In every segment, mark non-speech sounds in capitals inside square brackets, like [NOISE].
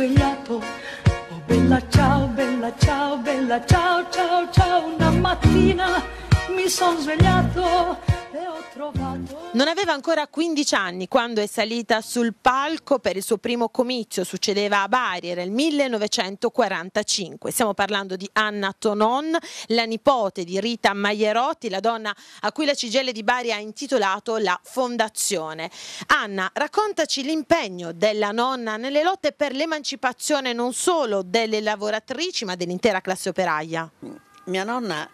svegliato. Oh bella ciao, bella ciao, bella ciao, ciao, ciao. Una mattina mi sono svegliato non aveva ancora 15 anni quando è salita sul palco per il suo primo comizio, succedeva a Bari, era il 1945. Stiamo parlando di Anna Tonon, la nipote di Rita Maierotti, la donna a cui la Cigelle di Bari ha intitolato la Fondazione. Anna, raccontaci l'impegno della nonna nelle lotte per l'emancipazione non solo delle lavoratrici ma dell'intera classe operaia. Mia nonna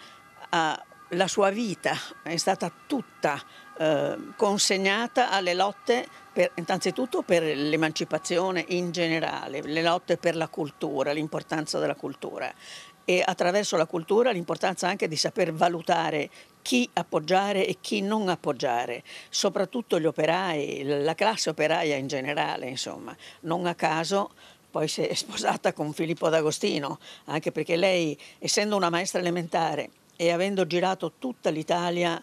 ha la sua vita è stata tutta eh, consegnata alle lotte per, innanzitutto per l'emancipazione in generale, le lotte per la cultura, l'importanza della cultura e attraverso la cultura l'importanza anche di saper valutare chi appoggiare e chi non appoggiare, soprattutto gli operai, la classe operaia in generale, insomma. Non a caso poi si è [LAUGHS] sposata con Filippo D'Agostino, anche perché lei, essendo una maestra elementare, e avendo girato tutta l'Italia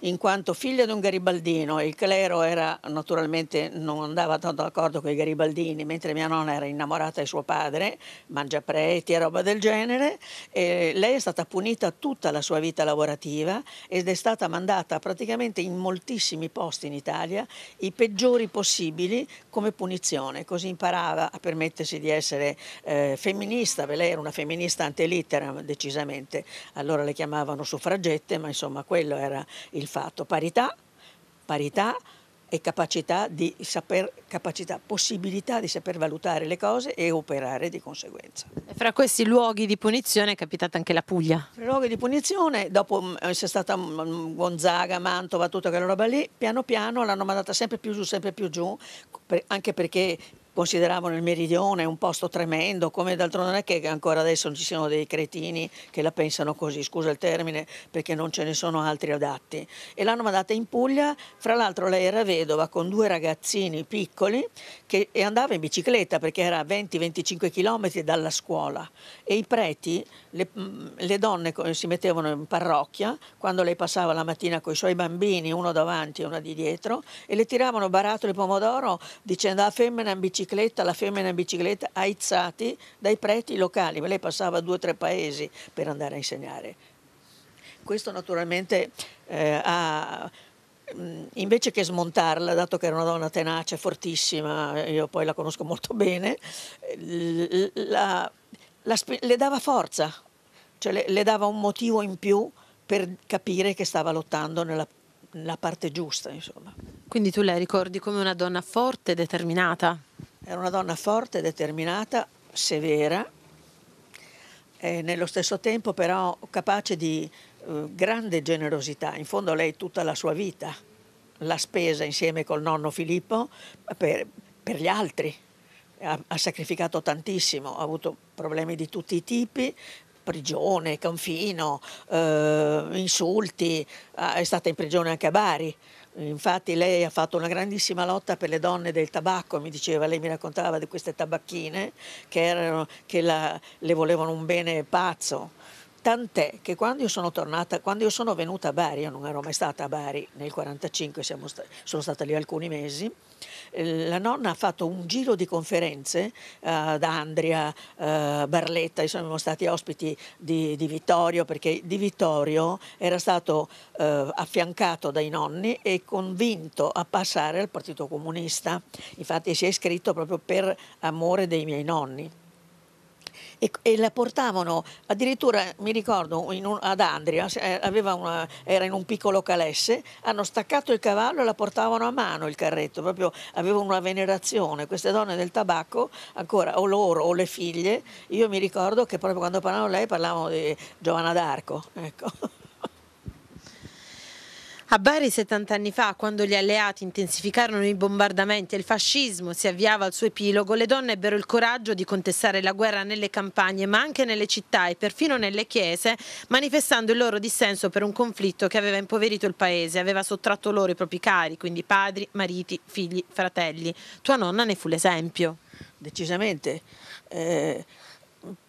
in quanto figlia di un garibaldino, il clero era, naturalmente non andava tanto d'accordo con i garibaldini, mentre mia nonna era innamorata di suo padre, mangia preti e roba del genere, e lei è stata punita tutta la sua vita lavorativa ed è stata mandata praticamente in moltissimi posti in Italia, i peggiori possibili, come punizione. Così imparava a permettersi di essere eh, femminista, perché lei era una femminista antelitteram decisamente, allora le chiamavano suffragette, ma insomma quello era il il fatto, parità, parità e capacità, di saper, capacità, possibilità di saper valutare le cose e operare di conseguenza. E fra questi luoghi di punizione è capitata anche la Puglia? Fra i luoghi di punizione, dopo mm, eh, c'è stata mm, mm, Gonzaga, Mantova, tutta quella roba lì, piano piano l'hanno mandata sempre più giù, sempre più giù, anche perché consideravano il meridione un posto tremendo, come d'altronde non è che ancora adesso ci siano dei cretini che la pensano così, scusa il termine, perché non ce ne sono altri adatti. E l'hanno mandata in Puglia, fra l'altro lei era vedova con due ragazzini piccoli che, e andava in bicicletta perché era a 20-25 km dalla scuola e i preti, le, mm, le donne si mettevano in parrocchia quando lei passava la mattina con i suoi bambini, uno davanti e uno di dietro, e le tiravano barattoli pomodoro dicendo a ah, femmina in bicicletta bicicletta, la femmina in bicicletta, aizzati dai preti locali, ma lei passava due o tre paesi per andare a insegnare. Questo naturalmente eh, ha invece che smontarla, dato che era una donna tenace, fortissima, io poi la conosco molto bene, la, la, le dava forza, cioè le, le, dava un motivo in più per capire che stava lottando nella, nella parte giusta. Insomma. Quindi tu la ricordi come una donna forte e determinata? Era una donna forte, determinata, severa, e nello stesso tempo però capace di eh, grande generosità. In fondo lei tutta la sua vita l'ha spesa insieme col nonno Filippo per, per gli altri. Ha, ha sacrificato tantissimo, ha avuto problemi di tutti i tipi, prigione, confino, eh, insulti, è stata in prigione anche a Bari, Infatti lei ha fatto una grandissima lotta per le donne del tabacco, mi diceva, lei mi raccontava di queste tabacchine che, erano, che la, le volevano un bene pazzo Tant'è che quando io sono tornata, quando io sono venuta a Bari, io non ero mai stata a Bari nel 1945, sta, sono stata lì alcuni mesi, eh, la nonna ha fatto un giro di conferenze eh, ad Andria, uh, Barletta, siamo stati ospiti di, di, Vittorio perché Di Vittorio era stato uh, affiancato dai nonni e convinto a passare al Partito Comunista, infatti si è iscritto proprio per amore dei miei nonni e, e, la portavano addirittura, mi ricordo, un, ad Andria, eh, una, era in un piccolo calesse, hanno staccato il cavallo e la portavano a mano il carretto, proprio avevano una venerazione. Queste donne del tabacco, ancora o loro o le figlie, io mi ricordo che proprio quando parlavano lei parlavano di Giovanna d'Arco. Ecco. A Bari 70 anni fa, quando gli alleati intensificarono i bombardamenti e il fascismo si avviava al suo epilogo, le donne ebbero il coraggio di contestare la guerra nelle campagne, ma anche nelle città e perfino nelle chiese, manifestando il loro dissenso per un conflitto che aveva impoverito il paese, aveva sottratto loro i propri cari, quindi padri, mariti, figli, fratelli. Tua nonna ne fu l'esempio. Decisamente. Eh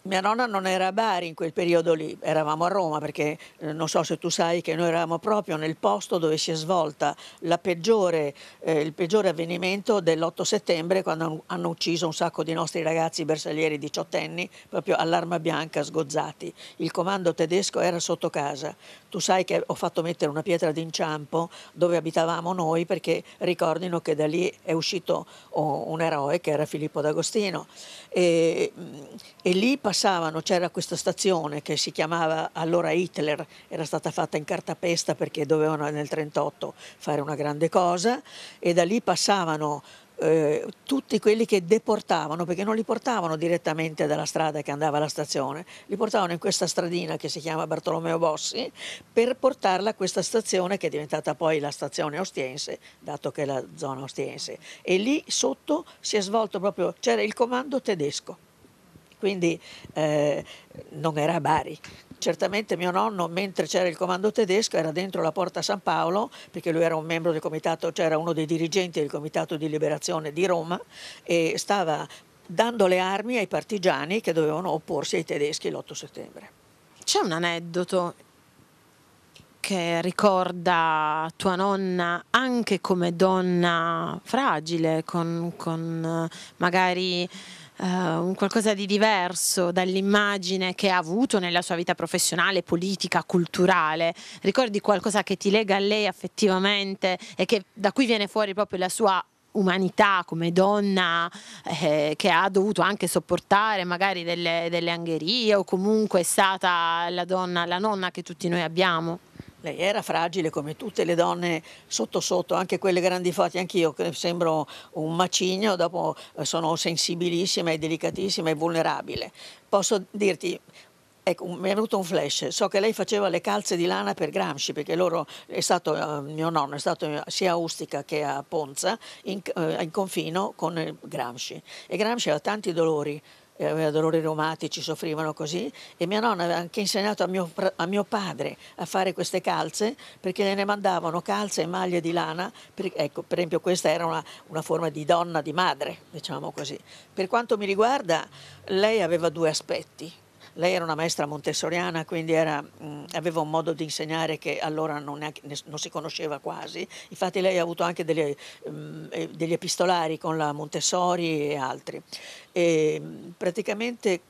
mia nonna non era a Bari in quel periodo lì, eravamo a Roma perché eh, non so se tu sai che noi eravamo proprio nel posto dove si è svolta peggiore, eh, il peggiore avvenimento dell'8 settembre quando hanno ucciso un sacco di nostri ragazzi bersaglieri diciottenni proprio all'arma bianca sgozzati. Il comando tedesco era sotto casa. Tu sai che ho fatto mettere una pietra d'inciampo dove abitavamo noi perché ricordino che da lì è uscito oh, un eroe che era Filippo D'Agostino e, mm, e lì lì passavano, c'era questa stazione che si chiamava allora Hitler, era stata fatta in cartapesta perché dovevano nel 1938 fare una grande cosa e da lì passavano eh, tutti quelli che deportavano, perché non li portavano direttamente dalla strada che andava alla stazione, li portavano in questa stradina che si chiama Bartolomeo Bossi per portarla a questa stazione che è diventata poi la stazione ostiense, dato che è la zona ostiense. E lì sotto si è svolto proprio, c'era il comando tedesco quindi eh, non era a Bari. Certamente mio nonno, mentre c'era il comando tedesco, era dentro la Porta San Paolo, perché lui era un membro del comitato, cioè era uno dei dirigenti del comitato di liberazione di Roma e stava dando le armi ai partigiani che dovevano opporsi ai tedeschi l'8 settembre. C'è un aneddoto che ricorda tua nonna anche come donna fragile, con, con eh, magari eh, un qualcosa di diverso dall'immagine che ha avuto nella sua vita professionale, politica, culturale? Ricordi qualcosa che ti lega a lei affettivamente e che, da cui viene fuori proprio la sua umanità come donna eh, che ha dovuto anche sopportare magari delle, delle angherie o comunque è stata la donna, la nonna che tutti noi abbiamo? Lei era fragile come tutte le donne sotto sotto, anche quelle grandi forti, anch'io che sembro un macigno, dopo eh, sono sensibilissima e delicatissima e vulnerabile. Posso dirti, Ecco, mi è venuto un flash. So che lei faceva le calze di lana per Gramsci, perché loro è stato, eh, mio nonno è stato sia a Ustica che a Ponza, in, eh, in confino con Gramsci. E Gramsci aveva tanti dolori aveva dolori reumatici, soffrivano così e mia nonna aveva anche insegnato a mio, a mio padre a fare queste calze perché gliene mandavano calze e maglie di lana, per, ecco, per esempio questa era una, una forma di donna, di madre, diciamo così. Per quanto mi riguarda lei aveva due aspetti, lei era una maestra montessoriana, quindi era, mh, mm, aveva un modo di insegnare che allora non, neanche, non, si conosceva quasi. Infatti lei ha avuto anche delle, mh, mm, degli epistolari con la Montessori e altri. E, mm, praticamente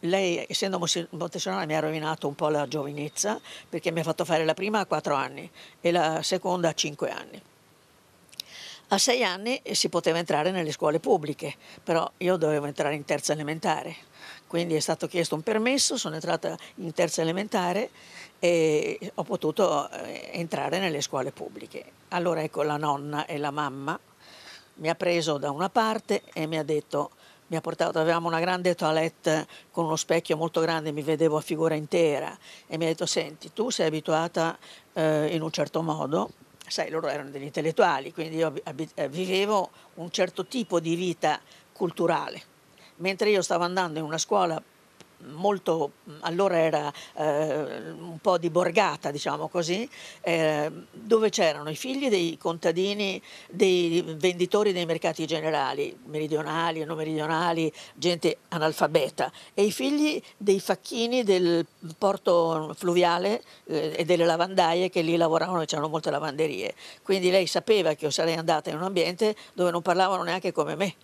lei, essendo montessoriana, mi ha rovinato un po' la giovinezza perché mi ha fatto fare la prima a quattro anni e la seconda a cinque anni. A sei anni si poteva entrare nelle scuole pubbliche, però io dovevo entrare in terza elementare quindi è stato chiesto un permesso, sono entrata in terza elementare e ho potuto eh, entrare nelle scuole pubbliche. Allora ecco la nonna e la mamma mi ha preso da una parte e mi ha detto mi ha portato, avevamo una grande toilette con uno specchio molto grande, mi vedevo a figura intera e mi ha detto senti tu sei abituata eh, in un certo modo, sai loro erano degli intellettuali quindi io eh, vivevo un certo tipo di vita culturale mentre io stavo andando in una scuola molto, allora era eh, un po' di borgata, diciamo così, eh, dove c'erano i figli dei contadini, dei venditori dei mercati generali, meridionali, e non meridionali, gente analfabeta, e i figli dei facchini del porto fluviale eh, e delle lavandaie che lì lavoravano e c'erano molte lavanderie. Quindi lei sapeva che io sarei andata in un ambiente dove non parlavano neanche come me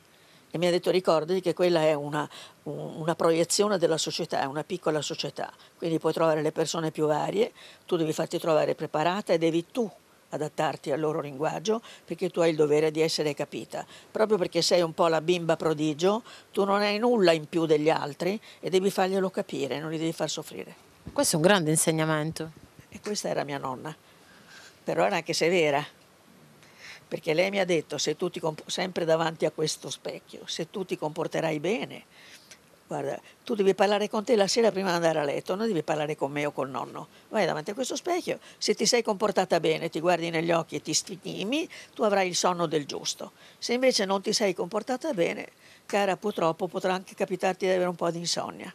e mi ha detto ricordati che quella è una, una, proiezione della società, è una piccola società, quindi puoi trovare le persone più varie, tu devi farti trovare preparata e devi tu adattarti al loro linguaggio perché tu hai il dovere di essere capita. Proprio perché sei un po' la bimba prodigio, tu non hai nulla in più degli altri e devi farglielo capire, non li devi far soffrire. Questo è un grande insegnamento. E questa era mia nonna, però era anche severa perché lei mi ha detto se tu ti comp- sempre davanti a questo specchio, se tu ti comporterai bene, guarda, tu devi parlare con te la sera prima di andare a letto, non devi parlare con me o col nonno. Vai davanti a questo specchio, se ti sei comportata bene, ti guardi negli occhi e ti stimimi, tu avrai il sonno del giusto. Se invece non ti sei comportata bene, cara, purtroppo potrà anche capitarti di avere un po' di insonnia.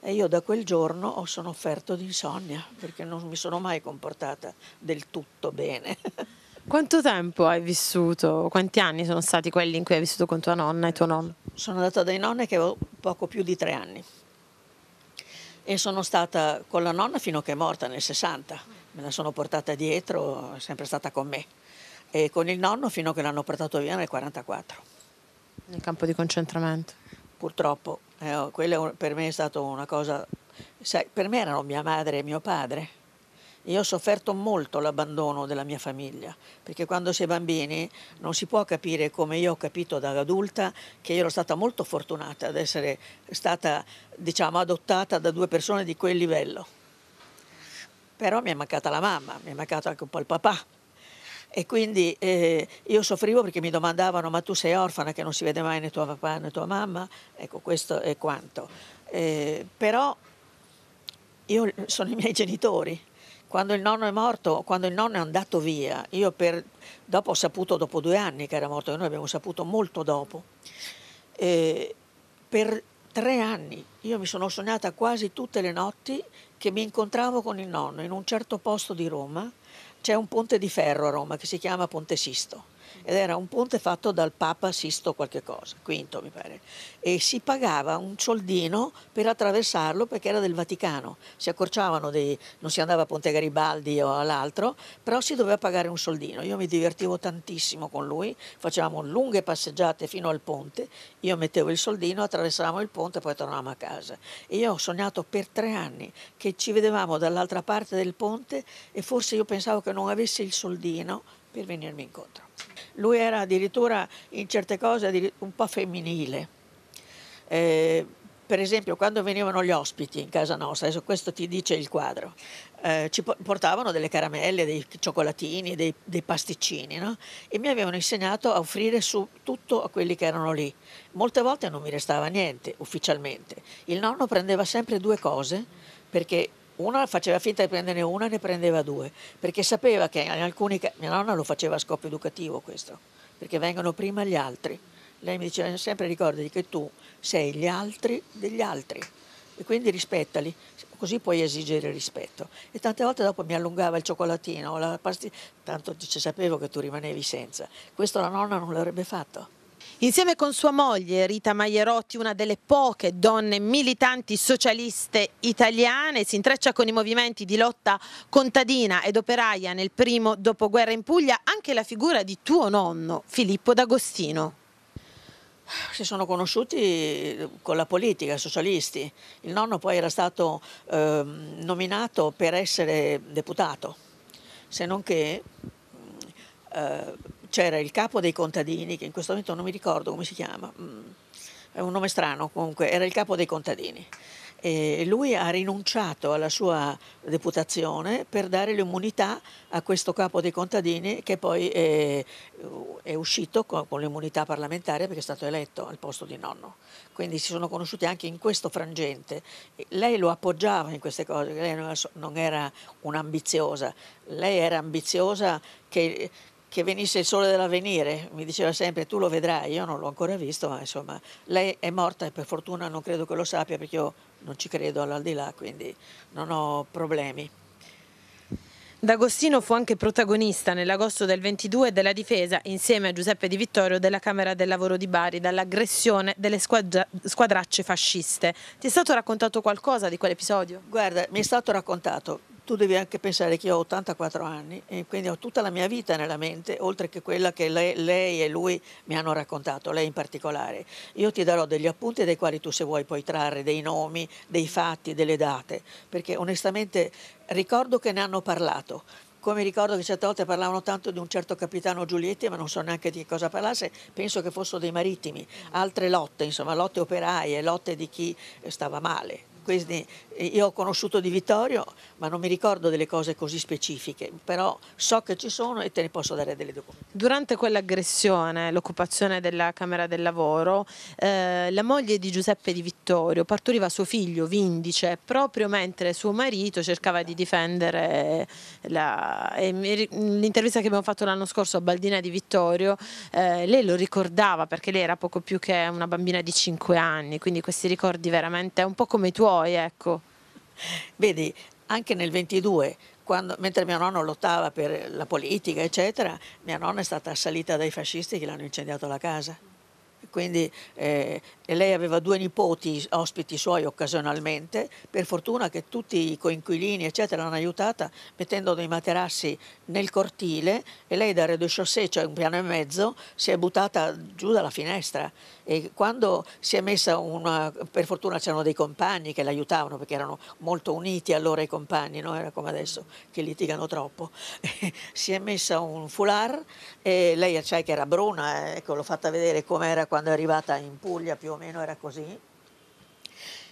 E io da quel giorno sono offerto di insonnia, perché non mi sono mai comportata del tutto bene. [LAUGHS] Quanto tempo hai vissuto? Quanti anni sono stati quelli in cui hai vissuto con tua nonna e tuo nonno? Sono andata dai nonni che avevo poco più di tre anni e sono stata con la nonna fino a che è morta nel 60. Me la sono portata dietro, è sempre stata con me. E con il nonno fino a che l'hanno portato via nel 44. Nel campo di concentramento. Purtroppo, eh, quella per me è stata una cosa... Sai, per me erano mia madre e mio padre io ho sofferto molto l'abbandono della mia famiglia, perché quando si è bambini non si può capire come io ho capito da adulta che io ero stata molto fortunata ad essere stata, diciamo, adottata da due persone di quel livello. Però mi è mancata la mamma, mi è mancato anche un po' il papà. E quindi eh, io soffrivo perché mi domandavano ma tu sei orfana che non si vede mai né tuo papà né tua mamma? Ecco, questo è quanto. Eh, però io sono i miei genitori, quando il nonno è morto, quando il nonno è andato via, io per, dopo ho saputo, dopo due anni che era morto, noi abbiamo saputo molto dopo, eh, per tre anni io mi sono sognata quasi tutte le notti che mi incontravo con il nonno in un certo posto di Roma, c'è un ponte di ferro a Roma che si chiama Ponte Sisto ed era un ponte fatto dal Papa Sisto qualche cosa, quinto mi pare, e si pagava un soldino per attraversarlo perché era del Vaticano, si accorciavano, dei, non si andava a Ponte Garibaldi o all'altro, però si doveva pagare un soldino, io mi divertivo tantissimo con lui, facevamo lunghe passeggiate fino al ponte, io mettevo il soldino, attraversavamo il ponte e poi tornavamo a casa. E io ho sognato per tre anni che ci vedevamo dall'altra parte del ponte e forse io pensavo che non avessi il soldino per venirmi incontro lui era addirittura in certe cose un po' femminile. Eh, per esempio, quando venivano gli ospiti in casa nostra, adesso questo ti dice il quadro, eh, ci portavano delle caramelle, dei cioccolatini, dei, dei pasticcini, no? E mi avevano insegnato a offrire su tutto a quelli che erano lì. Molte volte non mi restava niente, ufficialmente. Il nonno prendeva sempre due cose, perché una faceva finta di prenderne una e ne prendeva due, perché sapeva che in alcuni casi, mia nonna lo faceva a scopo educativo questo, perché vengono prima gli altri. Lei mi diceva sempre ricordati che tu sei gli altri degli altri e quindi rispettali, così puoi esigere rispetto. E tante volte dopo mi allungava il cioccolatino, la pastiglia, tanto dice, sapevo che tu rimanevi senza. Questo la nonna non l'avrebbe fatto Insieme con sua moglie Rita Maierotti, una delle poche donne militanti socialiste italiane, si intreccia con i movimenti di lotta contadina ed operaia nel primo dopoguerra in Puglia anche la figura di tuo nonno Filippo D'Agostino. Si sono conosciuti con la politica, socialisti. Il nonno poi era stato eh, nominato per essere deputato, se non che... Eh, c'era il capo dei contadini, che in questo momento non mi ricordo come si chiama, mm, è un nome strano comunque, era il capo dei contadini. E lui ha rinunciato alla sua deputazione per dare l'immunità a questo capo dei contadini che poi è, eh, è uscito con, con l'immunità parlamentare perché è stato eletto al posto di nonno. Quindi si sono conosciuti anche in questo frangente. Lei lo appoggiava in queste cose, lei non era un'ambiziosa, lei era ambiziosa che che venisse il sole dell'avvenire, mi diceva sempre tu lo vedrai, io non l'ho ancora visto, ma insomma lei è morta e per fortuna non credo che lo sappia perché io non ci credo all'aldilà, quindi non ho problemi. D'Agostino fu anche protagonista nell'agosto del 22 della difesa insieme a Giuseppe Di Vittorio della Camera del Lavoro di Bari dall'aggressione delle squadra squadracce fasciste. Ti è stato raccontato qualcosa di quell'episodio? Guarda, mi è stato raccontato tu devi anche pensare che io ho 84 anni e quindi ho tutta la mia vita nella mente, oltre che quella che lei, lei, e lui mi hanno raccontato, lei in particolare. Io ti darò degli appunti dai quali tu se vuoi puoi trarre dei nomi, dei fatti, delle date, perché onestamente ricordo che ne hanno parlato. Come ricordo che certe volte parlavano tanto di un certo capitano Giulietti, ma non so neanche di cosa parlasse, penso che fossero dei marittimi, altre lotte, insomma, lotte operaie, lotte di chi stava male. Quindi eh, io ho conosciuto Di Vittorio, ma non mi ricordo delle cose così specifiche, però so che ci sono e te ne posso dare delle documentazioni. Durante quell'aggressione, l'occupazione della Camera del Lavoro, eh, la moglie di Giuseppe Di Vittorio partoriva suo figlio Vindice proprio mentre suo marito cercava di difendere l'intervista che abbiamo fatto l'anno scorso a Baldina Di Vittorio, eh, lei lo ricordava perché lei era poco più che una bambina di 5 anni, quindi questi ricordi veramente è un po' come i tuoi poi, ecco. Vedi, anche nel 22, quando, mentre mio nonno lottava per la politica, eccetera, mia nonna è stata assalita dai fascisti che l'hanno incendiato la casa. Quindi eh, e lei aveva due nipoti ospiti suoi occasionalmente, per fortuna che tutti i coinquilini eccetera l'hanno aiutata mettendo dei materassi nel cortile e lei da rez-de-chaussée, cioè un piano e mezzo, si è buttata giù dalla finestra e quando si è messa una, per fortuna c'erano dei compagni che l'aiutavano perché erano molto uniti allora i compagni, non era come adesso che litigano troppo, [LAUGHS] si è messa un foulard e lei sai che era bruna, eh, ecco l'ho fatta vedere com'era quando è arrivata in Puglia più o meno meno era così.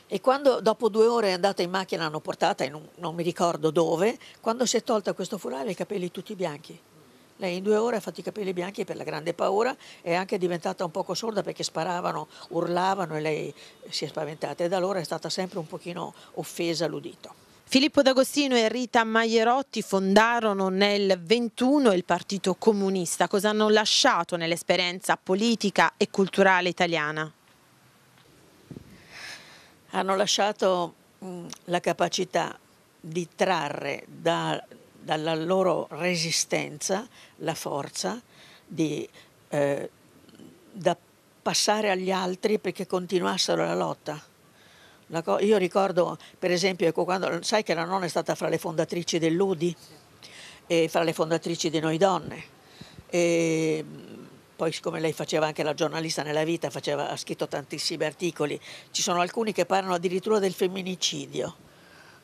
E quando dopo due ore è andata in macchina, l'hanno portata, in un, non mi ricordo dove, quando si è tolta questo foulard i capelli tutti bianchi. Lei in due ore ha fatto i capelli bianchi per la grande paura è anche diventata un poco sorda perché sparavano, urlavano e lei si è spaventata e da allora è stata sempre un pochino offesa l'udito. Filippo D'Agostino e Rita Maierotti fondarono nel 21 il Partito Comunista. Cosa hanno lasciato nell'esperienza politica e culturale italiana? hanno lasciato mm, la capacità di trarre da, dalla loro resistenza la forza di, eh, da passare agli altri perché continuassero la lotta. La io ricordo, per esempio, ecco, quando, sai che la nonna è stata fra le fondatrici dell'Udi e fra le fondatrici di Noi Donne. E, poi siccome lei faceva anche la giornalista nella vita, faceva, ha scritto tantissimi articoli, ci sono alcuni che parlano addirittura del femminicidio,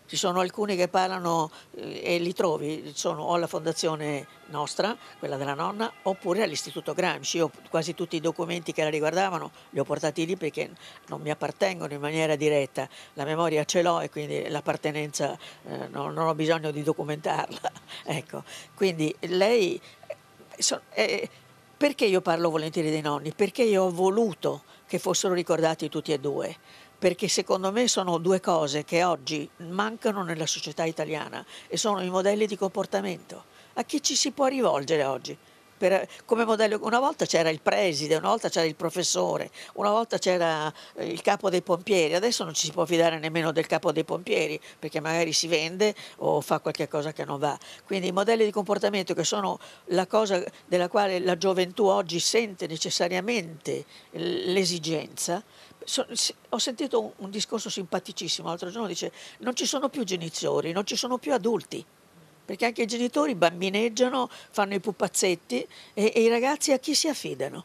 ci sono alcuni che parlano eh, e li trovi, sono o alla fondazione nostra, quella della nonna, oppure all'istituto Gramsci, io quasi tutti i documenti che la riguardavano li ho portati lì perché non mi appartengono in maniera diretta, la memoria ce l'ho e quindi l'appartenenza eh, non, non, ho bisogno di documentarla, [LAUGHS] ecco, quindi lei... Eh, so, eh, perché io parlo volentieri dei nonni? Perché io ho voluto che fossero ricordati tutti e due, perché secondo me sono due cose che oggi mancano nella società italiana e sono i modelli di comportamento. A chi ci si può rivolgere oggi? per, come modello. Una volta c'era il preside, una volta c'era il professore, una volta c'era eh, il capo dei pompieri, adesso non ci si può fidare nemmeno del capo dei pompieri perché magari si vende o fa qualche cosa che non va. Quindi i modelli di comportamento che sono la cosa della quale la gioventù oggi sente necessariamente l'esigenza, ho sentito un, discorso simpaticissimo l'altro giorno, dice non ci sono più genitori, non ci sono più adulti perché anche i genitori bambineggiano, fanno i pupazzetti e, e i ragazzi a chi si affidano?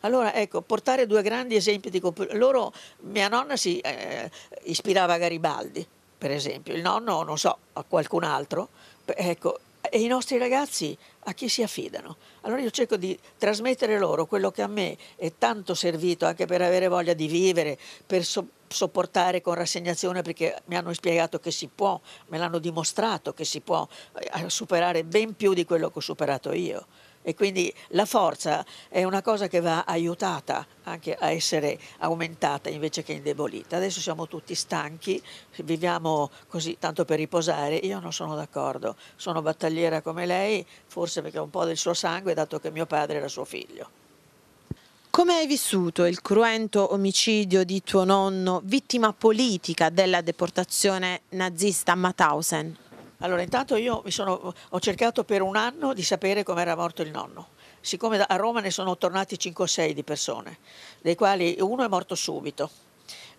Allora, ecco, portare due grandi esempi di composizione. Loro, mia nonna si eh, ispirava a Garibaldi, per esempio, il nonno, non so, a qualcun altro. Ecco, e i nostri ragazzi a chi si affidano. Allora io cerco di trasmettere loro quello che a me è tanto servito anche per avere voglia di vivere, per so sopportare con rassegnazione perché mi hanno spiegato che si può, me l'hanno dimostrato che si può eh, superare ben più di quello che ho superato io e quindi la forza è una cosa che va aiutata anche a essere aumentata invece che indebolita. Adesso siamo tutti stanchi, viviamo così tanto per riposare, io non sono d'accordo, sono battagliera come lei, forse perché ho un po' del suo sangue dato che mio padre era suo figlio. Come hai vissuto il cruento omicidio di tuo nonno, vittima politica della deportazione nazista a Mauthausen? Allora, intanto io sono, ho cercato per un anno di sapere com'era morto il nonno. Siccome a Roma ne sono tornati 5 o 6 di persone, dei quali uno è morto subito,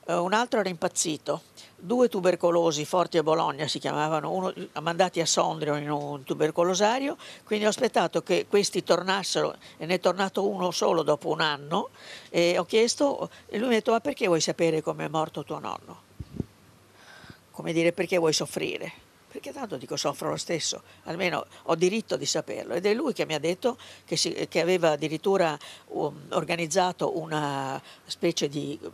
eh, un altro era impazzito, due tubercolosi, Forti a Bologna si chiamavano, uno, mandati a Sondrio in un tubercolosario, quindi ho aspettato che questi tornassero e ne è tornato uno solo dopo un anno e ho chiesto, e lui mi ha detto ma perché vuoi sapere come è morto tuo nonno? Come dire perché vuoi soffrire? perché tanto dico soffro lo stesso, almeno ho diritto di saperlo. Ed è lui che mi ha detto che, si, che aveva addirittura um, organizzato una specie di um,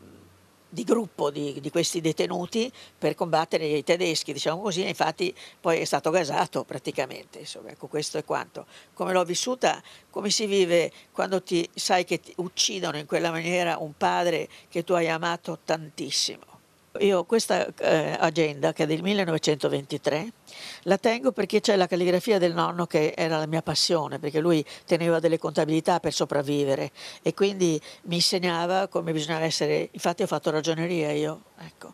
di gruppo di, di, questi detenuti per combattere i tedeschi, diciamo così, e infatti poi è stato gasato praticamente, insomma, ecco questo è quanto. Come l'ho vissuta, come si vive quando ti, sai che ti uccidono in quella maniera un padre che tu hai amato tantissimo. Io ho questa eh, agenda che è del 1923, la tengo perché c'è la calligrafia del nonno che era la mia passione, perché lui teneva delle contabilità per sopravvivere e quindi mi insegnava come bisognava essere, infatti ho fatto ragioneria io Ecco.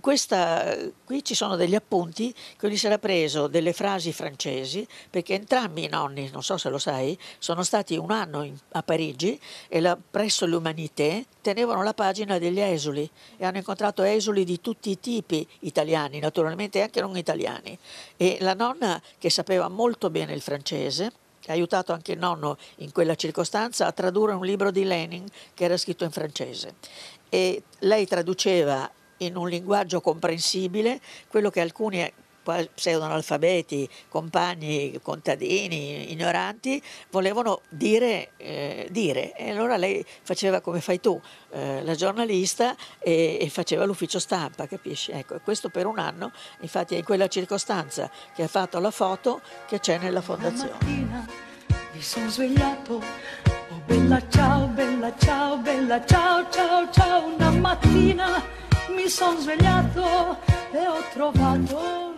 Questa, qui ci sono degli appunti che lui si era preso delle frasi francesi, perché entrambi i nonni, non so se lo sai, sono stati un anno in, a Parigi e la, presso l'Humanité tenevano la pagina degli esuli e hanno incontrato esuli di tutti i tipi, italiani naturalmente e anche non italiani. E la nonna, che sapeva molto bene il francese, ha aiutato anche il nonno in quella circostanza a tradurre un libro di Lenin che era scritto in francese. E lei traduceva in un linguaggio comprensibile quello che alcuni eh, pseudonalfabeti, compagni, contadini, ignoranti, volevano dire, eh, dire, E allora lei faceva come fai tu, eh, la giornalista, e, e, faceva l'ufficio stampa, capisci? Ecco, questo per un anno, infatti è in quella circostanza che ha fatto la foto che c'è nella fondazione. Mattina, mi sono svegliato, oh bella ciao, bella ciao, bella ciao, ciao, ciao, una mattina mi son svegliato e ho trovato